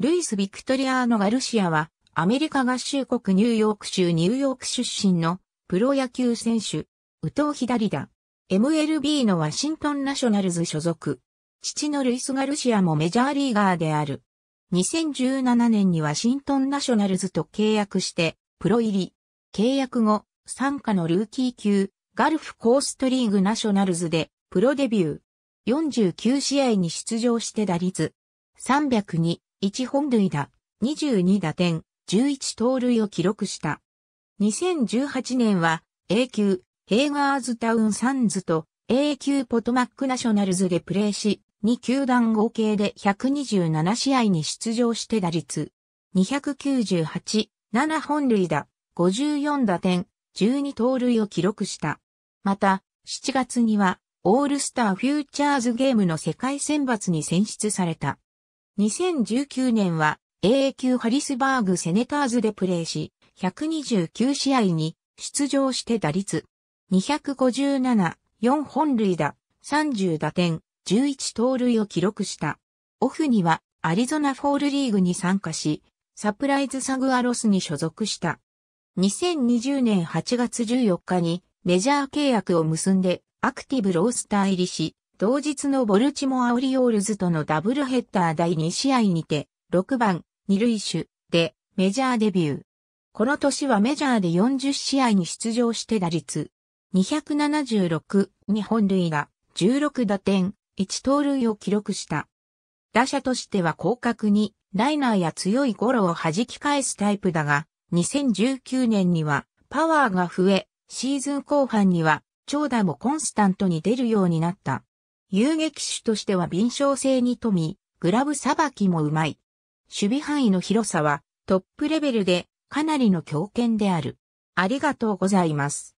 ルイス・ビクトリアーノ・ガルシアは、アメリカ合衆国ニューヨーク州ニューヨーク出身のプロ野球選手、宇藤左打。MLB のワシントンナショナルズ所属。父のルイス・ガルシアもメジャーリーガーである。2017年にワシントンナショナルズと契約して、プロ入り。契約後、参加のルーキー級、ガルフコーストリーグナショナルズで、プロデビュー。49試合に出場して打率。302、1本塁打、22打点、11盗塁を記録した。2018年は A 級ヘイガーズタウンサンズと A 級ポトマックナショナルズでプレーし、2球団合計で127試合に出場して打率298、7本塁打、54打点、12盗塁を記録した。また、7月には、オールスターフューチャーズゲームの世界選抜に選出された。2019年は AA 級ハリスバーグセネターズでプレーし、129試合に出場して打率257、4本塁打、30打点、11盗塁を記録した。オフにはアリゾナフォールリーグに参加し、サプライズサグアロスに所属した。2020年8月14日にメジャー契約を結んでアクティブロースター入りし、同日のボルチモア・オリオールズとのダブルヘッダー第2試合にて、6番、二塁手でメジャーデビュー。この年はメジャーで40試合に出場して打率276日本塁打16打点1盗塁を記録した。打者としては広角にライナーや強いゴロを弾き返すタイプだが、2019年にはパワーが増え、シーズン後半には長打もコンスタントに出るようになった。遊撃手としては敏捷性に富み、グラブさばきもうまい。守備範囲の広さはトップレベルでかなりの強肩である。ありがとうございます。